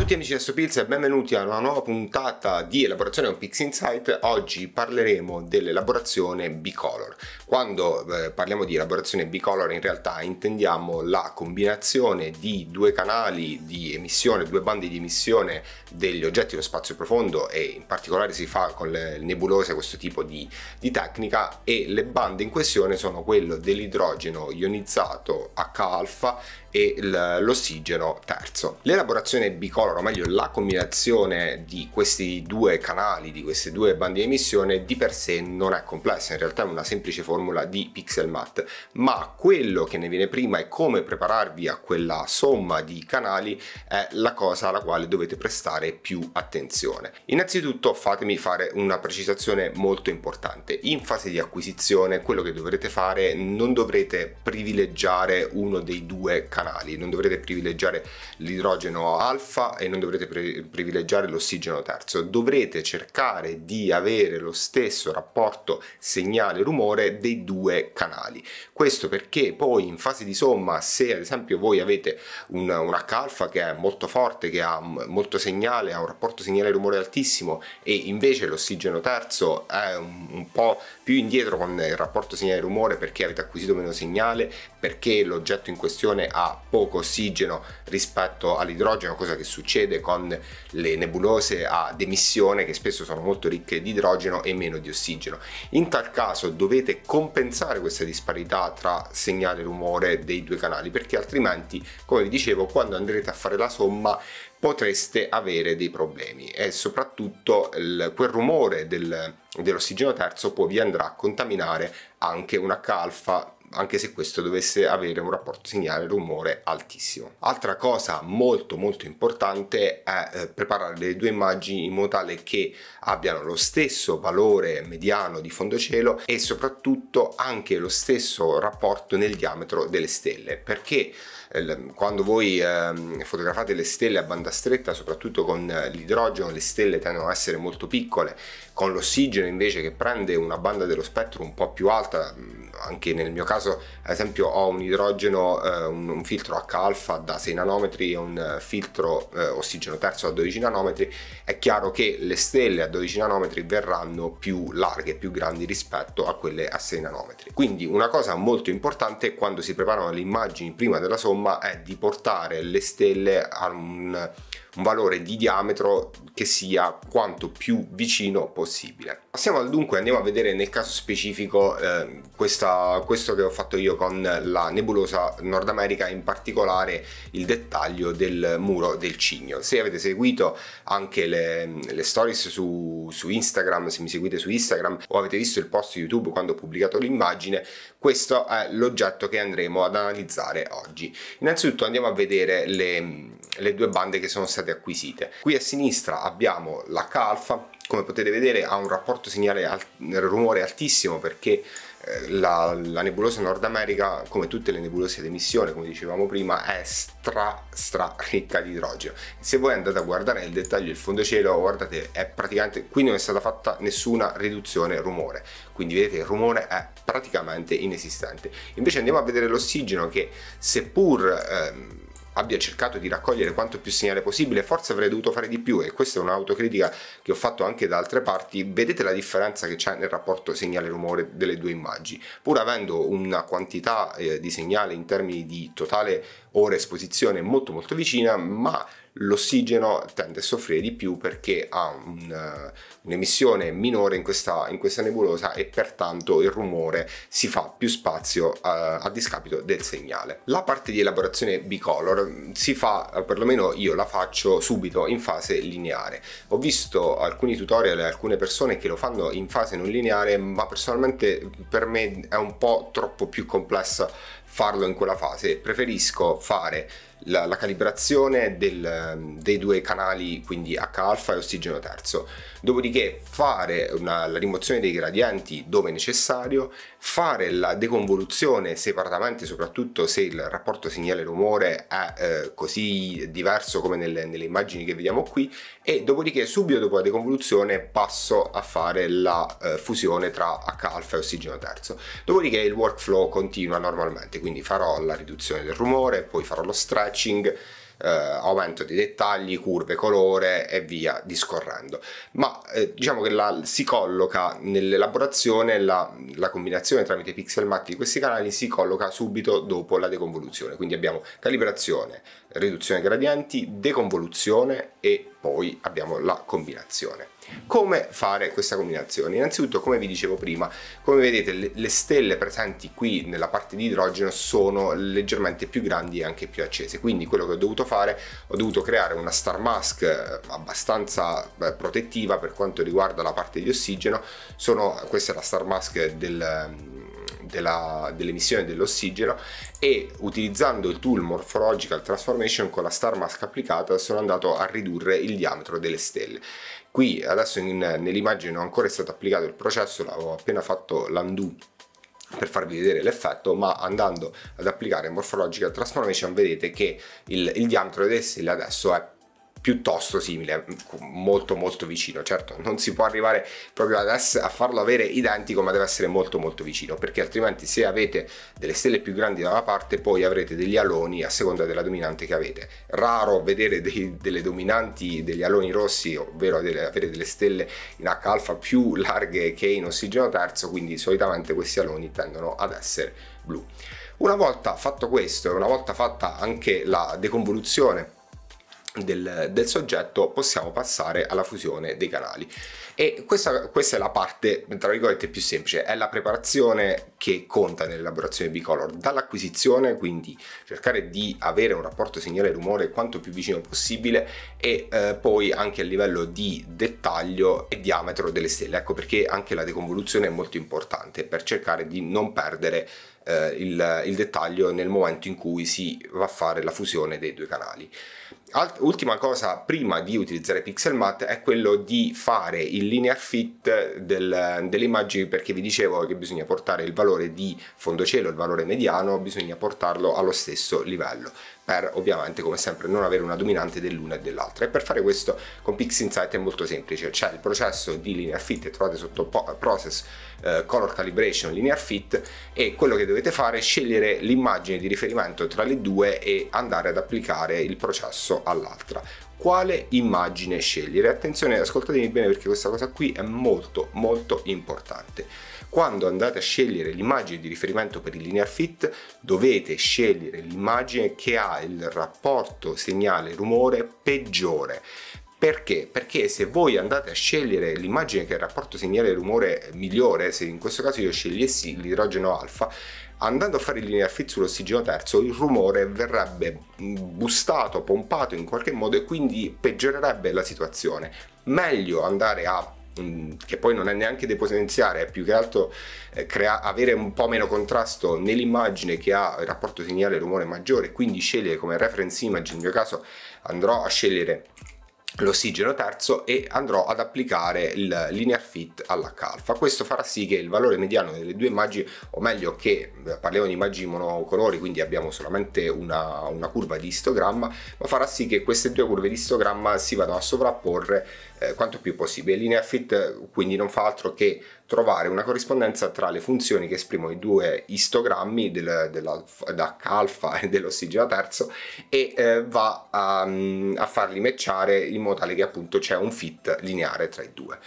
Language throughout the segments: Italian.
tutti amici di Sopilz e benvenuti a una nuova puntata di elaborazione con Pix Insight. Oggi parleremo dell'elaborazione bicolor. Quando eh, parliamo di elaborazione bicolor in realtà intendiamo la combinazione di due canali di emissione, due bande di emissione degli oggetti dello spazio profondo e in particolare si fa con le nebulose questo tipo di, di tecnica e le bande in questione sono quello dell'idrogeno ionizzato H-alfa e l'ossigeno terzo. L'elaborazione bicolor, o meglio la combinazione di questi due canali, di queste due bande di emissione, di per sé non è complessa, in realtà è una semplice formula di pixel mat, ma quello che ne viene prima è come prepararvi a quella somma di canali è la cosa alla quale dovete prestare più attenzione. Innanzitutto fatemi fare una precisazione molto importante, in fase di acquisizione quello che dovrete fare non dovrete privilegiare uno dei due canali canali, non dovrete privilegiare l'idrogeno alfa e non dovrete pre- privilegiare l'ossigeno terzo, dovrete cercare di avere lo stesso rapporto segnale-rumore dei due canali. Questo perché poi in fase di somma, se ad esempio voi avete un, un H-alfa che è molto forte, che ha molto segnale, ha un rapporto segnale-rumore altissimo e invece l'ossigeno terzo è un, un po' più indietro con il rapporto segnale-rumore perché avete acquisito meno segnale, perché l'oggetto in questione ha poco ossigeno rispetto all'idrogeno, cosa che succede con le nebulose a demissione che spesso sono molto ricche di idrogeno e meno di ossigeno. In tal caso dovete compensare questa disparità tra segnale e rumore dei due canali perché altrimenti, come vi dicevo, quando andrete a fare la somma potreste avere dei problemi e soprattutto il, quel rumore del, dell'ossigeno terzo poi vi andrà a contaminare anche una calfa anche se questo dovesse avere un rapporto segnale rumore altissimo. Altra cosa molto molto importante è eh, preparare le due immagini in modo tale che abbiano lo stesso valore mediano di fondo cielo e soprattutto anche lo stesso rapporto nel diametro delle stelle perché eh, quando voi ehm, fotografate le stelle a banda stretta, soprattutto con eh, l'idrogeno, le stelle tendono a essere molto piccole, con l'ossigeno invece che prende una banda dello spettro un po' più alta, mm, anche nel mio caso ad esempio ho un idrogeno, eh, un, filtro H-alfa da 6 nanometri e un filtro ossigeno terzo da 12 nanometri, è chiaro che le stelle a 12 nanometri verranno più larghe, più grandi rispetto a quelle a 6 nanometri. Quindi una cosa molto importante quando si preparano le immagini prima della somma insomma è di portare le stelle a un un valore di diametro che sia quanto più vicino possibile. Passiamo al dunque, andiamo a vedere nel caso specifico eh, questa, questo che ho fatto io con la nebulosa Nord America, in particolare il dettaglio del muro del cigno. Se avete seguito anche le, le stories su, su Instagram, se mi seguite su Instagram o avete visto il post YouTube quando ho pubblicato l'immagine, questo è l'oggetto che andremo ad analizzare oggi. Innanzitutto andiamo a vedere le le due bande che sono state acquisite. Qui a sinistra abbiamo la alfa come potete vedere ha un rapporto segnale al rumore altissimo perché eh, la, la, nebulosa Nord America, come tutte le nebulose ad emissione, come dicevamo prima, è stra stra ricca di idrogeno. Se voi andate a guardare nel dettaglio il fondo cielo, guardate, è praticamente qui non è stata fatta nessuna riduzione rumore. Quindi vedete il rumore è praticamente inesistente. Invece andiamo a vedere l'ossigeno che seppur ehm, abbia cercato di raccogliere quanto più segnale possibile, forse avrei dovuto fare di più e questa è un'autocritica che ho fatto anche da altre parti, vedete la differenza che c'è nel rapporto segnale-rumore delle due immagini, pur avendo una quantità eh, di segnale in termini di totale ora esposizione molto molto vicina, ma l'ossigeno tende a soffrire di più perché ha eh, un'emissione minore in questa, in questa, nebulosa e pertanto il rumore si fa più spazio a, eh, a discapito del segnale. La parte di elaborazione bicolor mm, si fa, eh, perlomeno io la faccio subito in fase lineare. Ho visto alcuni tutorial e alcune persone che lo fanno in fase non lineare, ma personalmente per me è un po' troppo più complesso farlo in quella fase. Preferisco fare la, la calibrazione del, dei due canali, quindi H-alfa e ossigeno terzo. Dopodiché fare una, la rimozione dei gradienti dove necessario, fare la deconvoluzione separatamente, soprattutto se il rapporto segnale-rumore è eh, così diverso come nelle, nelle immagini che vediamo qui, e dopodiché subito dopo la deconvoluzione passo a fare la eh, fusione tra H-alfa e ossigeno terzo. Dopodiché il workflow continua normalmente, quindi farò la riduzione del rumore, poi farò lo stress, hatching, eh, aumento dei dettagli, curve, colore e via discorrendo. Ma eh, diciamo che la, si colloca nell'elaborazione la, la, combinazione tramite pixel matti di questi canali si colloca subito dopo la deconvoluzione. Quindi abbiamo calibrazione, riduzione gradienti, deconvoluzione e poi abbiamo la combinazione. Come fare questa combinazione? Innanzitutto, come vi dicevo prima, come vedete le stelle presenti qui nella parte di idrogeno sono leggermente più grandi e anche più accese, quindi quello che ho dovuto fare, ho dovuto creare una star mask eh, abbastanza protettiva per quanto riguarda la parte di ossigeno, sono, questa è la star mask del, della, dell'emissione dell'ossigeno e utilizzando il tool Morphological Transformation con la star mask applicata sono andato a ridurre il diametro delle stelle. Qui adesso nell'immagine non ancora è stato applicato il processo, l'avevo appena fatto l'undo per farvi vedere l'effetto ma andando ad applicare morphological transformation vedete che il, il diametro delle stelle adesso è piuttosto simile, mm, molto molto vicino, certo non si può arrivare proprio ad a farlo avere identico ma deve essere molto molto vicino perché altrimenti se avete delle stelle più grandi da una parte poi avrete degli aloni a seconda della dominante che avete, raro vedere dei, delle dominanti degli aloni rossi ovvero delle, avere delle stelle in H alfa più larghe che in ossigeno terzo quindi solitamente questi aloni tendono ad essere blu. Una volta fatto questo e una volta fatta anche la deconvoluzione del, del, soggetto possiamo passare alla fusione dei canali e questa, questa, è la parte tra virgolette più semplice è la preparazione che conta nell'elaborazione bicolor dall'acquisizione quindi cercare di avere un rapporto segnale rumore quanto più vicino possibile e eh, poi anche a livello di dettaglio e diametro delle stelle ecco perché anche la deconvoluzione è molto importante per cercare di non perdere eh, il, il dettaglio nel momento in cui si va a fare la fusione dei due canali Alt- ultima cosa prima di utilizzare Pixel Matte è quello di fare il linear fit del, delle immagini perché vi dicevo che bisogna portare il valore di fondocello, il valore mediano, bisogna portarlo allo stesso livello per ovviamente come sempre non avere una dominante dell'una e dell'altra e per fare questo con PixInsight è molto semplice c'è il processo di linear fit che trovate sotto process eh, color calibration linear fit e quello che dovete fare è scegliere l'immagine di riferimento tra le due e andare ad applicare il processo rispetto all'altra quale immagine scegliere. Attenzione, ascoltatemi bene perché questa cosa qui è molto molto importante. Quando andate a scegliere l'immagine di riferimento per il linear fit, dovete scegliere l'immagine che ha il rapporto segnale rumore peggiore perché? Perché se voi andate a scegliere l'immagine che ha il rapporto segnale-rumore migliore, se in questo caso io scegliessi l'idrogeno alfa, andando a fare il linear fit sull'ossigeno terzo il rumore verrebbe mm, bustato, pompato in qualche modo e quindi peggiorerebbe la situazione. Meglio andare a mm, che poi non è neanche depotenziare, è più che altro eh, crea- avere un po' meno contrasto nell'immagine che ha il rapporto segnale-rumore maggiore, quindi scegliere come reference image, nel mio caso andrò a scegliere l'ossigeno terzo e andrò ad applicare il linear fit alla alfa Questo farà sì che il valore mediano delle due immagini, o meglio che eh, parliamo di immagini monocolori, quindi abbiamo solamente una, una curva di istogramma, ma farà sì che queste due curve di istogramma si vadano a sovrapporre eh, quanto più possibile. Linea fit eh, quindi non fa altro che trovare una corrispondenza tra le funzioni che esprimono i due istogrammi del, dell'H alfa e dell'ossigeno terzo e eh, va a, mm, a farli matchare in modo tale che appunto c'è un fit lineare tra i due.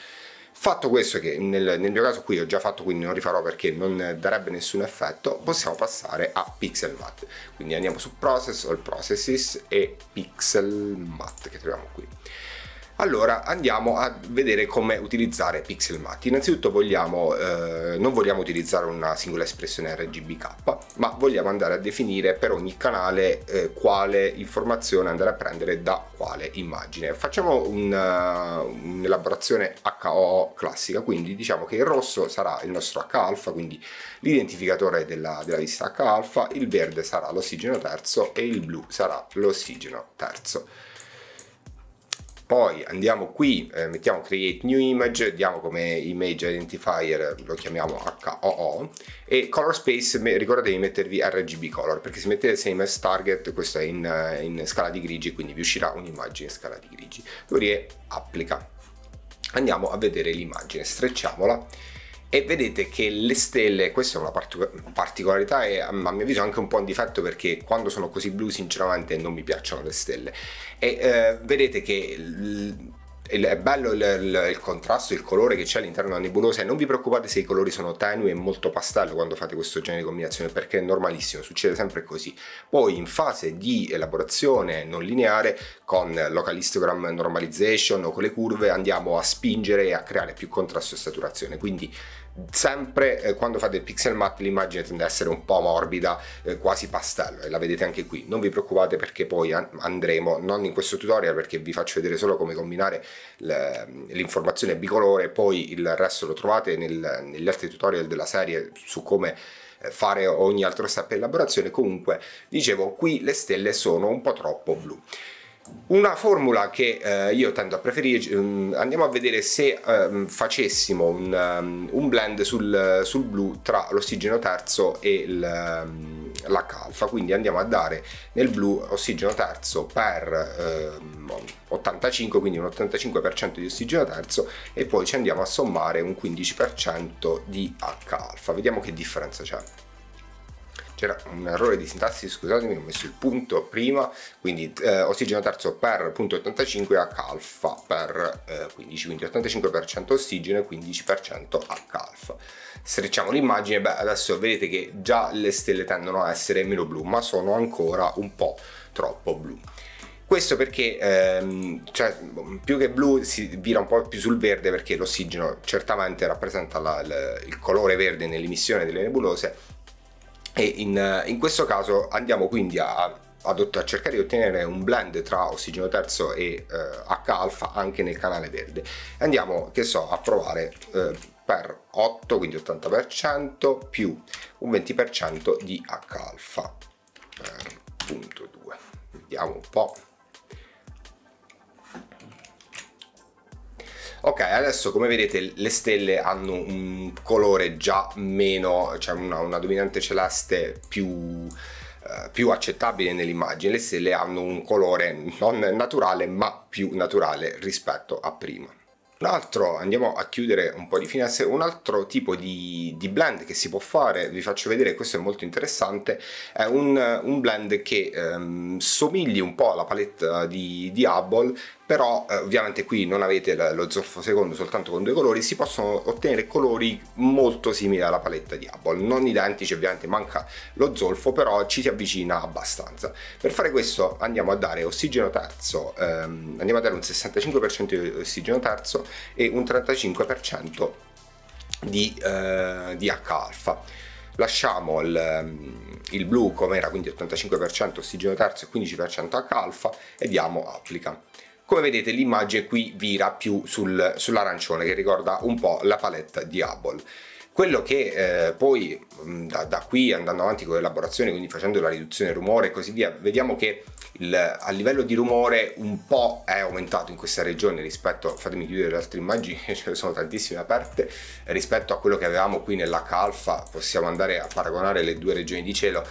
Fatto questo, che nel, nel, mio caso qui ho già fatto, quindi non rifarò perché non darebbe nessun effetto, possiamo passare a pixel mat. Quindi andiamo su Process, All Processes e pixel mat che troviamo qui. Allora andiamo a vedere come utilizzare Pixelmati. Innanzitutto vogliamo, eh, non vogliamo utilizzare una singola espressione RGBK, ma vogliamo andare a definire per ogni canale eh, quale informazione andare a prendere da quale immagine. Facciamo eh, un'elaborazione HO classica, quindi diciamo che il rosso sarà il nostro H-alfa, quindi l'identificatore della, della vista H-alfa, il verde sarà l'ossigeno terzo e il blu sarà l'ossigeno terzo. Poi andiamo qui, eh, mettiamo create new image, diamo come image identifier, lo chiamiamo HOO e color space ricordatevi di mettervi RGB color perché se mettete same as target questo è in, in scala di grigi quindi vi uscirà un'immagine in scala di grigi. Dopodiché applica. Andiamo a vedere l'immagine, strecciamola e vedete che le stelle, questa è una particolarità e a mio avviso anche un po' un difetto perché quando sono così blu sinceramente non mi piacciono le stelle e eh, vedete che è bello il, il, il, contrasto, il colore che c'è all'interno della nebulosa e non vi preoccupate se i colori sono tenui e molto pastello quando fate questo genere di combinazione perché è normalissimo, succede sempre così. Poi in fase di elaborazione non lineare con local histogram normalization o con le curve andiamo a spingere e a creare più contrasto e saturazione, quindi sempre eh, quando fate il pixel mat l'immagine tende ad essere un po' morbida eh, quasi pastello e la vedete anche qui non vi preoccupate perché poi andremo non in questo tutorial perché vi faccio vedere solo come combinare l'informazione bicolore poi il resto lo trovate nel, negli altri tutorial della serie su come eh, fare ogni altro step di elaborazione comunque dicevo qui le stelle sono un po' troppo blu una formula che eh, io tendo a preferire, eh, andiamo a vedere se um, facessimo un, ehm, un blend sul, sul, blu tra l'ossigeno terzo e l'H-alfa, ehm, quindi andiamo a dare nel blu ossigeno terzo per 85, quindi un 85% di ossigeno terzo e poi ci andiamo a sommare un 15% di H-alfa, vediamo che differenza c'è c'era un errore di sintassi, scusatemi, ho messo il punto prima, quindi eh, ossigeno terzo per punto 85 H alfa per eh, 15, quindi 85% ossigeno e 15% H alfa. Strecciamo l'immagine, beh adesso vedete che già le stelle tendono a essere meno blu, ma sono ancora un po' troppo blu. Questo perché ehm, cioè, più che blu si vira un po' più sul verde perché l'ossigeno certamente rappresenta la, la, il colore verde nell'emissione delle nebulose e in, eh, in questo caso andiamo quindi a a cercare di ottenere un blend tra ossigeno terzo e eh, H-alfa anche nel canale verde. Andiamo, che so, a provare eh, per 8, quindi 80% più un 20% di H-alfa per punto 2. Vediamo un po'. Ok, adesso come vedete le stelle hanno un colore già meno, cioè una, una dominante celeste più eh, più accettabile nell'immagine, le stelle hanno un colore non naturale ma più naturale rispetto a prima. Un altro, andiamo a chiudere un po' di finestre, un altro tipo di, di blend che si può fare, vi faccio vedere, questo è molto interessante, è un, un blend che ehm, somigli un po' alla palette eh, di, di Hubble però eh, ovviamente qui non avete lo zolfo secondo soltanto con due colori si possono ottenere colori molto simili alla paletta di Hubble non identici ovviamente manca lo zolfo però ci si avvicina abbastanza per fare questo andiamo a dare ossigeno terzo ehm, andiamo a dare un 65% di ossigeno terzo e un 35% di, eh, di H-alfa lasciamo il, ehm, il blu come era quindi 85% ossigeno terzo e 15% H-alfa e diamo applica come vedete l'immagine qui vira più sul, sull'arancione che ricorda un po' la palette di Hubble. Quello che eh, poi mm, da, da, qui andando avanti con l'elaborazione, quindi facendo la riduzione del rumore e così via, vediamo che il, a livello di rumore un po' è aumentato in questa regione rispetto, fatemi chiudere le altre immagini, ce ne sono tantissime aperte, rispetto a quello che avevamo qui nell'H alfa, possiamo andare a paragonare le due regioni di cielo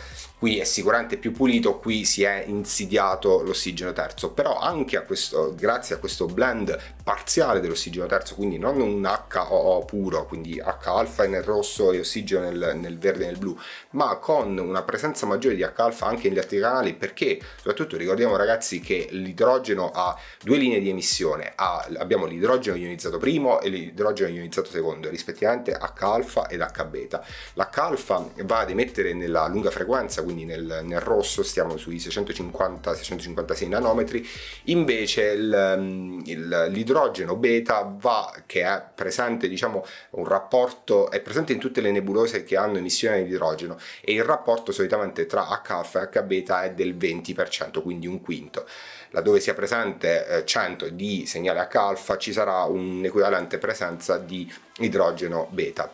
qui è sicuramente più pulito, qui si è insidiato l'ossigeno terzo, però anche a questo, grazie a questo blend parziale dell'ossigeno terzo, quindi non un HOO puro, quindi H-alfa nel rosso e ossigeno nel, nel verde e nel blu, ma con una presenza maggiore di H-alfa anche negli altri canali, perché soprattutto ricordiamo ragazzi che l'idrogeno ha due linee di emissione, ha, abbiamo l'idrogeno ionizzato primo e l'idrogeno ionizzato secondo, rispettivamente H-alfa ed H-beta. L'H-alfa va ad emettere nella lunga frequenza, quindi quindi nel, nel rosso stiamo sui 650-656 nanometri, invece il, mm, il, l'idrogeno beta va, che è presente, diciamo, un rapporto, è presente in tutte le nebulose che hanno emissione di idrogeno e il rapporto solitamente tra H e H è del 20%, quindi un quinto. Laddove sia presente 100 eh, di segnale H alfa ci sarà un'equivalente presenza di idrogeno beta.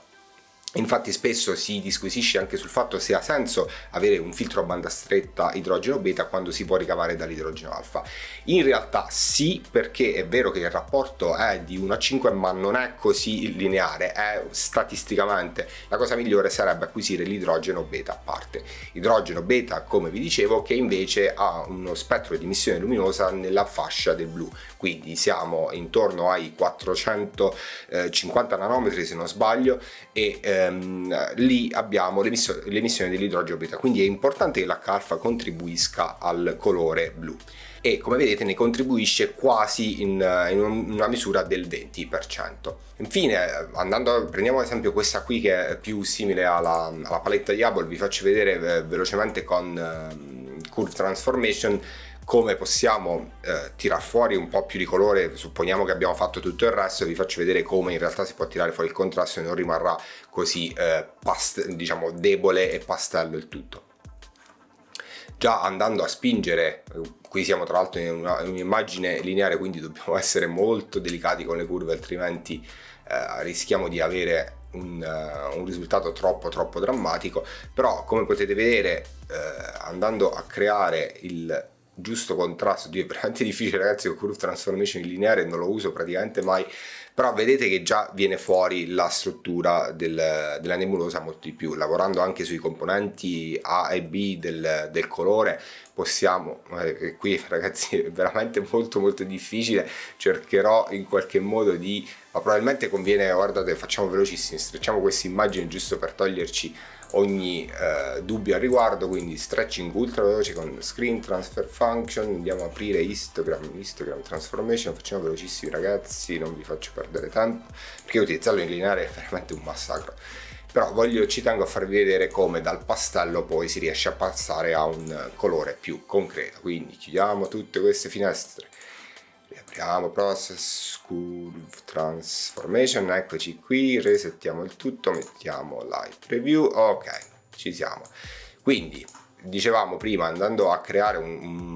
Infatti spesso si disquisisce anche sul fatto se ha senso avere un filtro a banda stretta idrogeno beta quando si può ricavare dall'idrogeno alfa. In realtà sì, perché è vero che il rapporto è di 1 a 5 ma non è così lineare, è statisticamente la cosa migliore sarebbe acquisire l'idrogeno beta a parte. Idrogeno beta, come vi dicevo, che invece ha uno spettro di emissione luminosa nella fascia del blu, quindi siamo intorno ai 450 nanometri se non sbaglio e eh, ehm, lì abbiamo l'emissione, l'emissione dell'idrogeno quindi è importante che la carfa contribuisca al colore blu e come vedete ne contribuisce quasi in, in, una misura del 20%. Infine, andando, prendiamo ad esempio questa qui che è più simile alla, alla paletta di Hubble, vi faccio vedere eh, velocemente con ehm, Curve Transformation come possiamo eh, tirar fuori un po' più di colore, supponiamo che abbiamo fatto tutto il resto, vi faccio vedere come in realtà si può tirare fuori il contrasto e non rimarrà così eh, diciamo debole e pastello il tutto. Già andando a spingere, qui siamo tra l'altro in un'immagine lineare quindi dobbiamo essere molto delicati con le curve altrimenti eh, rischiamo di avere un, uh, un, risultato troppo troppo drammatico però come potete vedere eh, andando a creare il giusto contrasto, Dio, è veramente difficile ragazzi con curve transformation in lineare, non lo uso praticamente mai, però vedete che già viene fuori la struttura del, della nebulosa molto di più, lavorando anche sui componenti A e B del, del colore possiamo, eh, qui ragazzi è veramente molto molto difficile, cercherò in qualche modo di, ma probabilmente conviene, guardate facciamo velocissimi, strecciamo questa immagine giusto per toglierci ogni eh, dubbio al riguardo, quindi stretching ultra veloce con screen transfer function, andiamo a aprire histogram, histogram transformation, facciamo velocissimi ragazzi, non vi faccio perdere tempo, perché utilizzarlo in lineare è veramente un massacro. Però voglio, ci tengo a farvi vedere come dal pastello poi si riesce a passare a un colore più concreto. Quindi chiudiamo tutte queste finestre riapriamo process curve transformation eccoci qui resettiamo il tutto mettiamo light preview ok ci siamo quindi dicevamo prima, andando a creare un,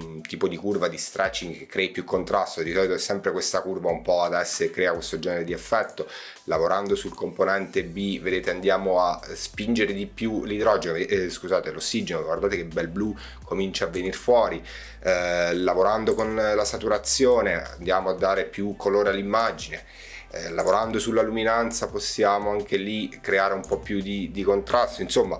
un, tipo di curva di stretching che crei più contrasto, di solito è sempre questa curva un po' ad S crea questo genere di effetto, lavorando sul componente B, vedete andiamo a spingere di più l'idrogeno, eh, scusate l'ossigeno, guardate che bel blu comincia a venire fuori, eh, lavorando con la saturazione andiamo a dare più colore all'immagine, eh, lavorando sulla luminanza possiamo anche lì creare un po' più di, di contrasto, insomma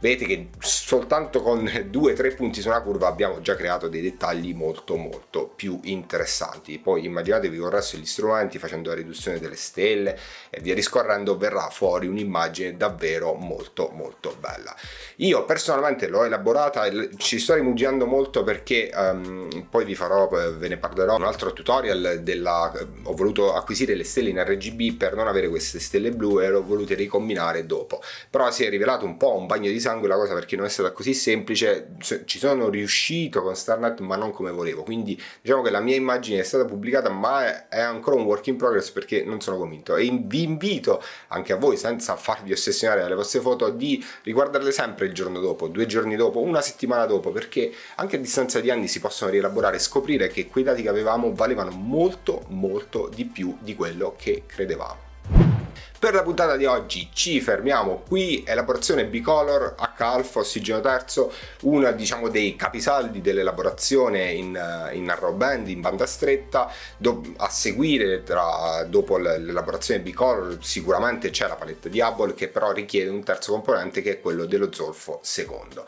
vedete che soltanto con 2-3 punti su una curva abbiamo già creato dei dettagli molto molto più interessanti poi immaginatevi con il resto degli strumenti facendo la riduzione delle stelle e via discorrendo verrà fuori un'immagine davvero molto molto bella io personalmente l'ho elaborata ci sto rimugiando molto perché um, poi vi farò ve ne parlerò un altro tutorial della ho voluto acquisire le stelle in RGB per non avere queste stelle blu e le ho volute ricombinare dopo però si è rivelato un po' un bagno di sangue sangue la cosa perché non è stata così semplice, ci sono riuscito con Starnet ma non come volevo, quindi diciamo che la mia immagine è stata pubblicata ma è ancora un work in progress perché non sono convinto e vi invito anche a voi senza farvi ossessionare dalle vostre foto di riguardarle sempre il giorno dopo, due giorni dopo, una settimana dopo perché anche a distanza di anni si possono rielaborare e scoprire che quei dati che avevamo valevano molto molto di più di quello che credevamo. Per la puntata di oggi ci fermiamo qui, elaborazione la porzione bicolor H-alfa ossigeno terzo, uno diciamo dei capisaldi dell'elaborazione in, eh, in narrow band, in banda stretta, do, a seguire tra, dopo l'elaborazione bicolor sicuramente c'è la palette Diabol che però richiede un terzo componente che è quello dello zolfo secondo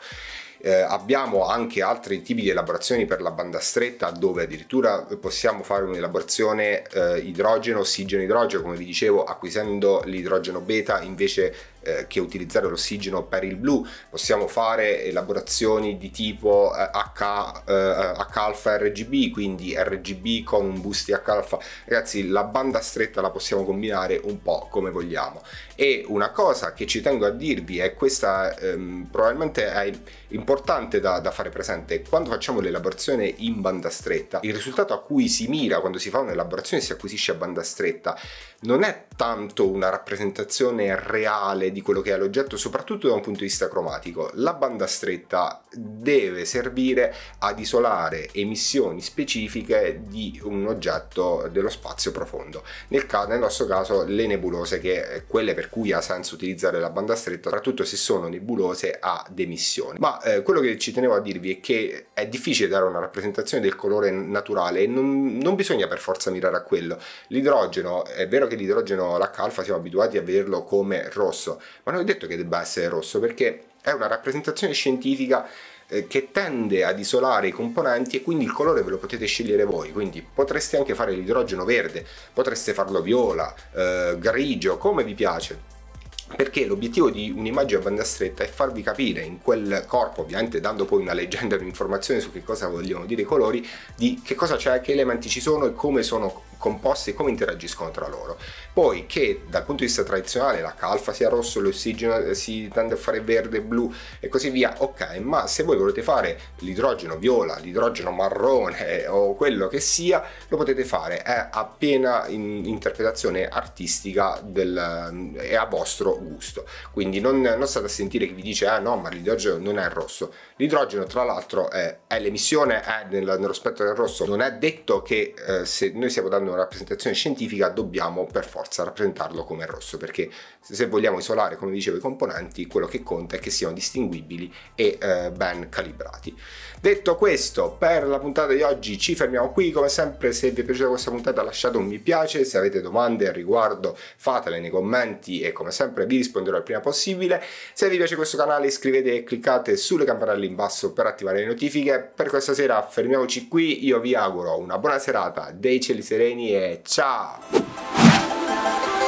eh, abbiamo anche altri tipi di elaborazioni per la banda stretta dove addirittura possiamo fare un'elaborazione eh, idrogeno ossigeno idrogeno come vi dicevo acquisendo l'idrogeno beta invece eh, che utilizzare l'ossigeno per il blu, possiamo fare elaborazioni di tipo eh, H, eh, H-alfa RGB, quindi RGB con un boost di H-alfa. Ragazzi, la banda stretta la possiamo combinare un po' come vogliamo. E una cosa che ci tengo a dirvi, è questa ehm, probabilmente è importante da, da fare presente, quando facciamo l'elaborazione in banda stretta, il risultato a cui si mira quando si fa un'elaborazione si acquisisce a banda stretta non è tanto una rappresentazione reale di quello che è l'oggetto, soprattutto da un punto di vista cromatico. La banda stretta deve servire ad isolare emissioni specifiche di un oggetto dello spazio profondo. Nel, caso, nel nostro caso le nebulose, che quelle per cui ha senso utilizzare la banda stretta, soprattutto se sono nebulose ad emissioni. Ma eh, quello che ci tenevo a dirvi è che è difficile dare una rappresentazione del colore naturale e non, non bisogna per forza mirare a quello. L'idrogeno, è vero che l'idrogeno, l'H-alfa, siamo abituati a vederlo come rosso, ma non è detto che debba essere rosso perché è una rappresentazione scientifica eh, che tende ad isolare i componenti e quindi il colore ve lo potete scegliere voi, quindi potreste anche fare l'idrogeno verde, potreste farlo viola, eh, grigio, come vi piace perché l'obiettivo di un'immagine a banda stretta è farvi capire in quel corpo, ovviamente dando poi una leggenda, un'informazione su che cosa vogliono dire i colori, di che cosa c'è, che elementi ci sono e come sono composti e come interagiscono tra loro. Poi che dal punto di vista tradizionale la calfa sia rosso, l'ossigeno eh, si tende a fare verde, blu e così via, ok, ma se voi volete fare l'idrogeno viola, l'idrogeno marrone eh, o quello che sia, lo potete fare, è appena in interpretazione artistica del, è eh, a vostro gusto. Quindi non, non state a sentire che vi dice ah no, ma l'idrogeno non è rosso L'idrogeno tra l'altro è, è l'emissione, è nel, nello spettro del rosso, non è detto che eh, se noi stiamo dando una rappresentazione scientifica dobbiamo per forza rappresentarlo come rosso, perché se vogliamo isolare, come dicevo, i componenti, quello che conta è che siano distinguibili e eh, ben calibrati. Detto questo, per la puntata di oggi ci fermiamo qui, come sempre se vi è piaciuta questa puntata lasciate un mi piace, se avete domande al riguardo fatele nei commenti e come sempre vi risponderò il prima possibile. Se vi piace questo canale iscrivetevi e cliccate sulle campanelle in basso per attivare le notifiche. Per questa sera fermiamoci qui, io vi auguro una buona serata, dei cieli sereni e ciao!